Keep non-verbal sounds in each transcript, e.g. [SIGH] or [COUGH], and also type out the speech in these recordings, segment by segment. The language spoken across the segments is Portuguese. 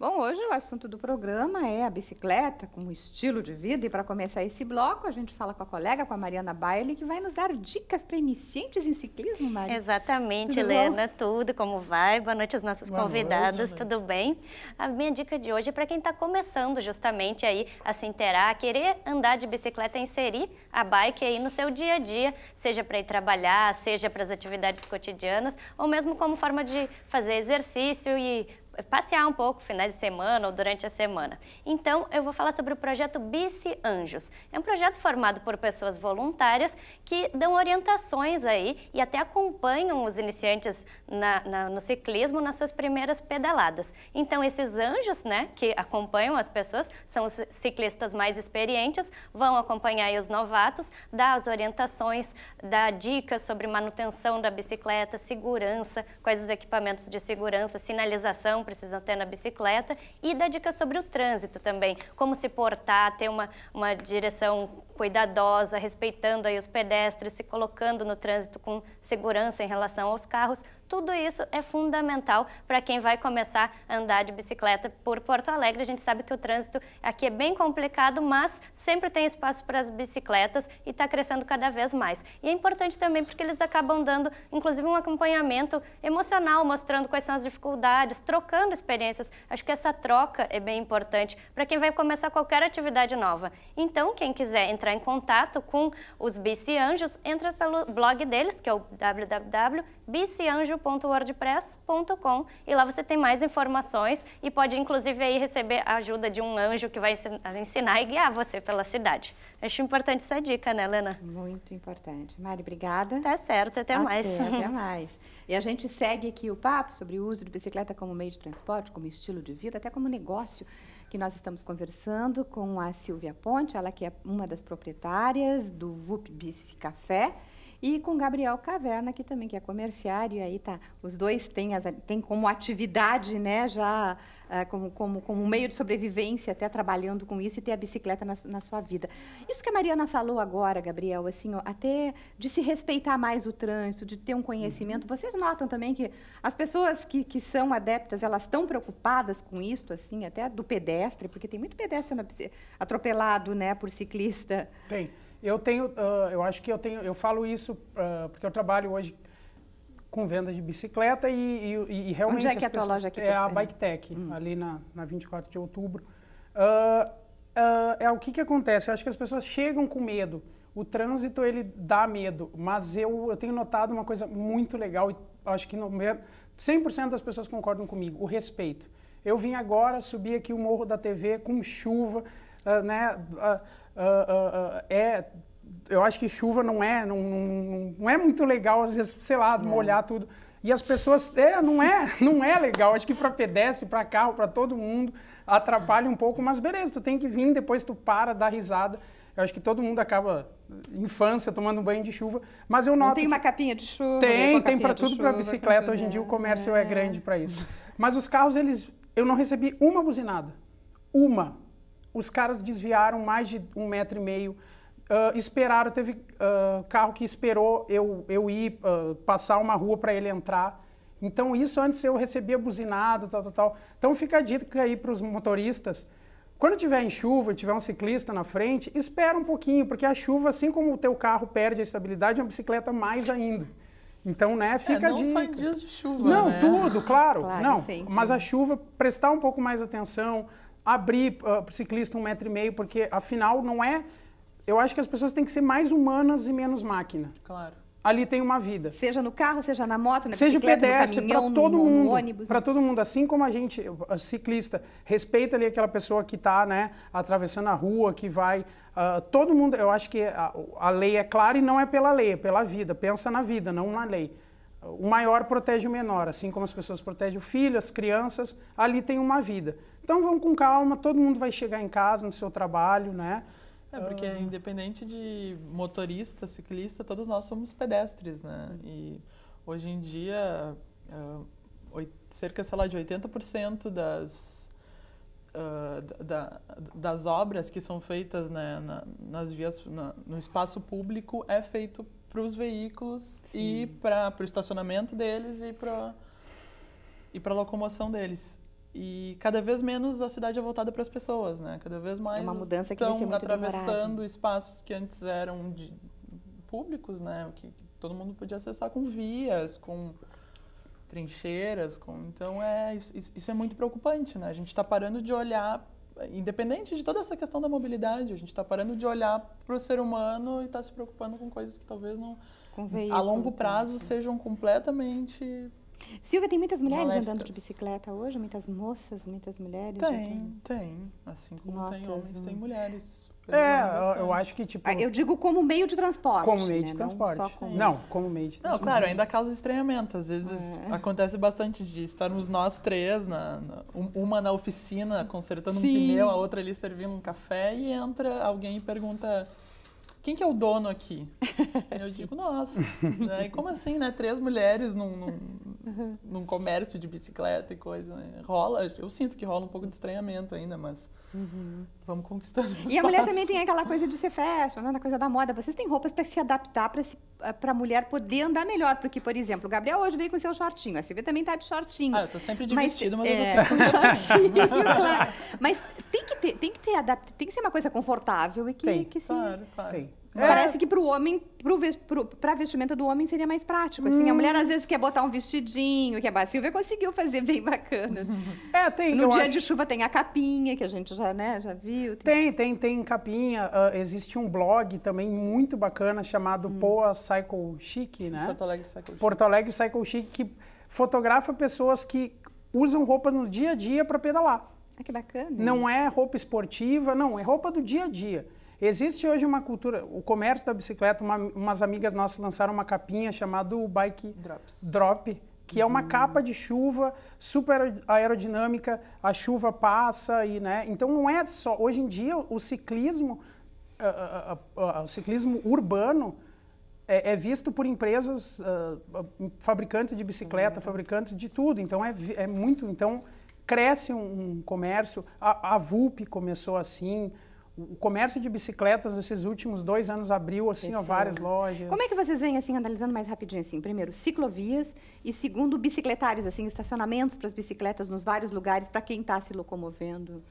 Bom, hoje o assunto do programa é a bicicleta como estilo de vida. E para começar esse bloco, a gente fala com a colega, com a Mariana Baile, que vai nos dar dicas para iniciantes em ciclismo, Mariana. Exatamente, tudo Helena. Tudo, como vai? Boa noite aos nossos Boa convidados, noite, tudo noite. bem? A minha dica de hoje é para quem está começando justamente aí a se inteirar, a querer andar de bicicleta, inserir a bike aí no seu dia a dia, seja para ir trabalhar, seja para as atividades cotidianas, ou mesmo como forma de fazer exercício e passear um pouco finais de semana ou durante a semana. Então, eu vou falar sobre o projeto Bici Anjos. É um projeto formado por pessoas voluntárias que dão orientações aí e até acompanham os iniciantes na, na, no ciclismo nas suas primeiras pedaladas. Então, esses anjos, né, que acompanham as pessoas, são os ciclistas mais experientes, vão acompanhar os novatos, dar as orientações, dar dicas sobre manutenção da bicicleta, segurança, quais os equipamentos de segurança, sinalização, alimentação, precisam ter na bicicleta e da dica sobre o trânsito também, como se portar, ter uma, uma direção cuidadosa, respeitando aí os pedestres, se colocando no trânsito com segurança em relação aos carros, tudo isso é fundamental para quem vai começar a andar de bicicleta por Porto Alegre. A gente sabe que o trânsito aqui é bem complicado, mas sempre tem espaço para as bicicletas e está crescendo cada vez mais. E é importante também porque eles acabam dando, inclusive, um acompanhamento emocional, mostrando quais são as dificuldades, trocando experiências. Acho que essa troca é bem importante para quem vai começar qualquer atividade nova. Então, quem quiser entrar entrar em contato com os Bici Anjos, entra pelo blog deles, que é o www bicianjo.wordpress.com e lá você tem mais informações e pode inclusive aí receber a ajuda de um anjo que vai ensinar e guiar você pela cidade. Acho importante essa dica, né, Lena? Muito importante. Mari, obrigada. Tá certo, até, até mais. Até [LAUGHS] mais. E a gente segue aqui o papo sobre o uso de bicicleta como meio de transporte, como estilo de vida, até como negócio que nós estamos conversando com a Silvia Ponte, ela que é uma das proprietárias do VUP Bici Café. E com Gabriel Caverna, que também que é comerciário, e aí tá, os dois têm, as, têm como atividade, né, já ah, como, como, como meio de sobrevivência, até trabalhando com isso e ter a bicicleta na, na sua vida. Isso que a Mariana falou agora, Gabriel, assim, ó, até de se respeitar mais o trânsito, de ter um conhecimento, uhum. vocês notam também que as pessoas que, que são adeptas, elas estão preocupadas com isso, assim, até do pedestre, porque tem muito pedestre atropelado, né, por ciclista. Tem. Eu tenho, uh, eu acho que eu tenho, eu falo isso uh, porque eu trabalho hoje com vendas de bicicleta e, e, e realmente... Onde é que é a tua loja aqui? É a Bike Tech, hum. ali na, na 24 de outubro. Uh, é o que, que acontece, eu acho que as pessoas chegam com medo. O trânsito, ele dá medo, mas eu, eu tenho notado uma coisa muito legal e acho que no, 100% das pessoas concordam comigo, o respeito. Eu vim agora subir aqui o Morro da TV com chuva, uh, né? Uh, uh, uh, é eu acho que chuva não é não, não, é muito legal às vezes sei lá é. molhar é. tudo e as pessoas é não é [LAUGHS] não é legal acho que para pedestre para carro para todo mundo atrapalha um pouco mas beleza tu tem que vir depois tu para dá risada eu acho que todo mundo acaba infância tomando banho de chuva, mas eu noto. Não tem uma capinha de chuva. Tem, tem para tudo para bicicleta tudo, hoje em dia né? o comércio é, é grande para isso. Mas os carros eles, eu não recebi uma buzinada, uma os caras desviaram mais de um metro e meio. Uh, esperaram, teve uh, carro que esperou eu, eu ir uh, passar uma rua para ele entrar. Então, isso antes eu recebia buzinado, tal, tal, tal. Então, fica a dica aí para os motoristas. Quando tiver em chuva e tiver um ciclista na frente, espera um pouquinho, porque a chuva, assim como o teu carro perde a estabilidade, a bicicleta mais ainda. Então, né, é, fica é, não Não só em dias de chuva, Não, né? tudo, claro. claro não, mas a chuva, prestar um pouco mais atenção, abrir uh, ah, para o ciclista um metro e meio, porque afinal não é. Eu acho que as pessoas têm que ser mais humanas e menos máquina. Claro. Ali tem uma vida. Seja no carro, seja na moto, na seja bicicleta, pedestre, no caminhão, todo no, mundo, no ônibus. Para todo mundo, assim como a gente, a ciclista, respeita ali aquela pessoa que está né, atravessando a rua, que vai Uh, todo mundo, eu acho que a, a, lei é clara e não é pela lei, é pela vida. Pensa na vida, não na lei. O maior protege o menor, assim como as pessoas protegem o filho, as crianças, ali tem uma vida. Então vamos com calma, todo mundo vai chegar em casa, no seu trabalho, né? É, porque uh... independente de motorista, ciclista, todos nós somos pedestres, né? E hoje em dia, uh, ah, oito, cerca, sei lá, de 80% das, uh, da, das obras que são feitas né, na, nas vias, na, no espaço público é feito para os veículos Sim. e para o estacionamento deles e para e locomoção deles. E cada vez menos a cidade é voltada para as pessoas, né? Cada vez é mais é estão atravessando demorado. espaços que antes eram de públicos, né? Que, que todo mundo podia acessar com vias, com trincheiras, com... então é isso, isso é muito preocupante, né? A gente está parando de olhar independente de toda essa questão da mobilidade, a gente está parando de olhar para o ser humano e está se preocupando com coisas que talvez não, veículo, a longo tá, prazo, sejam completamente Silvia, tem muitas mulheres Maléficas. andando de bicicleta hoje? Muitas moças, muitas mulheres? Tem, aqui. Assim? tem. Assim como Notas, tem homens, um... tem mulheres. É, eu, acho que tipo. Ah, eu digo como meio de transporte. Como né? meio né? de transporte. Não, como... Não, como meio de transporte. Não, claro, ainda causa estranhamento. Às vezes é. acontece bastante de estarmos nós três, na, na uma na oficina consertando Sim. um pneu, a outra ali servindo um café, e entra alguém e pergunta quem que é o dono aqui? [LAUGHS] Eu digo, nós. [LAUGHS] Né? E como assim, né? Três mulheres num, num, Uhum. num comércio de bicicleta e coisa. Né? Rola, eu sinto que rola um pouco de estranhamento ainda, mas uhum. vamos conquistando. E a mulher também tem aquela coisa de ser fashion, né? da coisa da moda. Vocês têm roupas para se adaptar para eh, a mulher poder andar melhor. Porque, por exemplo, o Gabriel hoje veio com seu shortinho, a Silvia também tá de shortinho. Ah, eu tô sempre de mas, vestido, mas é, eu tô é, sempre com shortinho. [LAUGHS] claro. Mas tem que ter, tem que ter adapt... tem que ser uma coisa confortável e que, tem, que se... Claro, claro. Tem. É. Parece que pro homem, pro, pro, pra vestimenta do homem seria mais prático. Assim, hum. a mulher às vezes quer botar um vestidinho, que a Silvia conseguiu fazer bem bacana. [LAUGHS] É, tem. No dia acho... de chuva tem a capinha, que a gente já, né, já viu. Tem, tem, tem, tem capinha. Uh, existe um blog também muito bacana chamado hum. Poa Cycle Chic, né? Porto Alegre Cycle Chic. Porto Alegre Cycle Chic, que fotografa pessoas que usam roupa no dia a dia para pedalar. Ah, que bacana. Não é roupa esportiva, não, é roupa do dia a dia. Existe hoje uma cultura, o comércio da bicicleta, uma, umas amigas nossas lançaram uma capinha chamada Bike Drops. Drop, que é uma hum. capa de chuva super aerodinâmica, a chuva passa e, né? Então não é só. Hoje em dia o ciclismo, uh, uh, uh, o ciclismo urbano é, é visto por empresas, ah, ah, fabricantes de bicicleta, é. fabricantes de tudo. Então é, é muito. Então cresce um, comércio. A, a começou assim o comércio de bicicletas esses últimos dois anos abriu assim, ó, várias lojas. Como é que vocês vêm assim analisando mais rapidinho assim? Primeiro, ciclovias e segundo, bicicletários assim, estacionamentos para as bicicletas nos vários lugares para quem está se locomovendo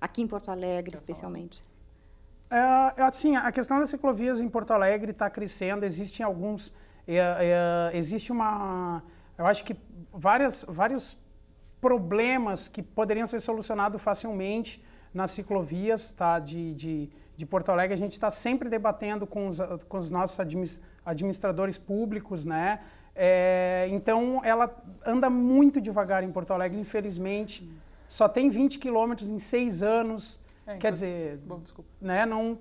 aqui em Porto Alegre, Quer especialmente. É, é, assim, a questão das ciclovias em Porto Alegre está crescendo. Existem alguns, é, é, existe uma, eu acho que várias, vários problemas que poderiam ser solucionados facilmente nas ciclovias tá, de, de, de Porto Alegre. A gente está sempre debatendo com os, com os nossos administradores públicos, né? É, então, ela anda muito devagar em Porto Alegre, infelizmente. Só tem 20 quilômetros em seis anos. É, Quer então, dizer, bom, né? Não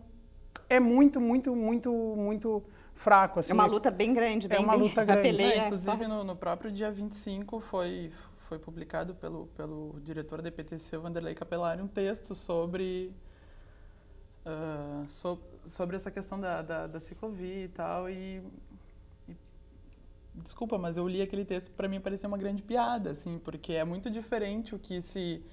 é muito, muito, muito, muito fraco. Assim. É uma luta bem grande, é bem, é uma bem luta [LAUGHS] grande. Né? é, inclusive, no, no próprio dia 25 foi, foi publicado pelo, pelo diretor da IPTC, Vanderlei Capelari, um texto sobre, uh, so, sobre essa questão da, da, da ciclovia e tal. E, e, desculpa, mas eu li aquele texto para mim parecia uma grande piada, assim, porque é muito diferente o que se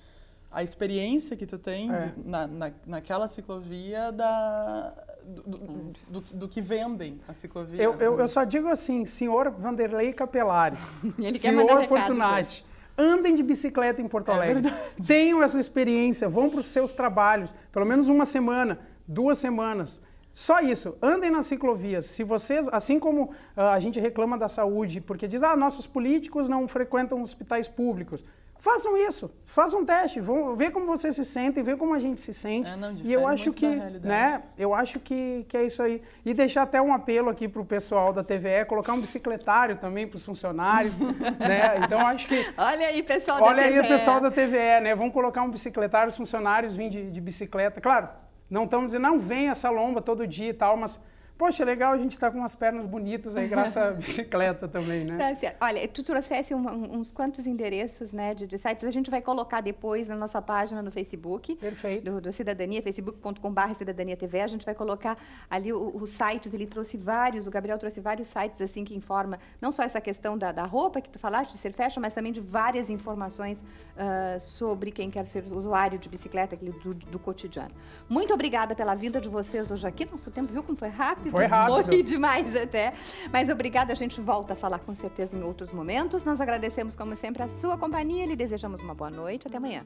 a experiência que tu tem é. na, na, naquela ciclovia da, do, do, do, do, que vendem a ciclovia. Eu, eu, né? eu, só digo assim, senhor Vanderlei Capelari, [LAUGHS] Ele senhor quer Fortunati, Andem de bicicleta em Porto é Alegre. É Tenham essa experiência, vão para os seus trabalhos, pelo menos uma semana, duas semanas. Só isso, andem nas ciclovias. Se vocês, assim como uh, a gente reclama da saúde, porque diz, ah, nossos políticos não frequentam hospitais públicos. Façam isso, façam um teste, vão ver como você se sente, ver como a gente se sente. É, não, e eu acho que, né? Eu acho que, que é isso aí. E deixar até um apelo aqui para o pessoal da TVE, colocar um bicicletário também para os funcionários, [LAUGHS] né? Então acho que olha aí pessoal olha da olha aí o pessoal da TVE, né? Vão colocar um bicicletário, os funcionários vêm de, de bicicleta. Claro, não estamos dizendo não vem essa lomba todo dia e tal, mas Poxa, legal, a gente está com umas pernas bonitas aí, graças à [LAUGHS] bicicleta também, né? Tá certo. Olha, tu trouxesse um, uns quantos endereços né, de, de, sites, a gente vai colocar depois na nossa página no Facebook. Perfeito. Do, do Cidadania, facebook.com.br Cidadania TV, a gente vai colocar ali os sites, ele trouxe vários, o Gabriel trouxe vários sites assim que informa não só essa questão da, da roupa que tu falaste, de ser fashion, mas também de várias informações uh, sobre quem quer ser usuário de bicicleta, do, do cotidiano. Muito obrigada pela vinda de vocês hoje aqui. Nosso tempo viu como foi rápido? rápido. Foi rápido. Foi [LAUGHS] demais até. Mas obrigada, a gente volta a falar com certeza em outros momentos. Nós agradecemos, como sempre, a sua companhia. Lhe desejamos uma boa noite. Até amanhã.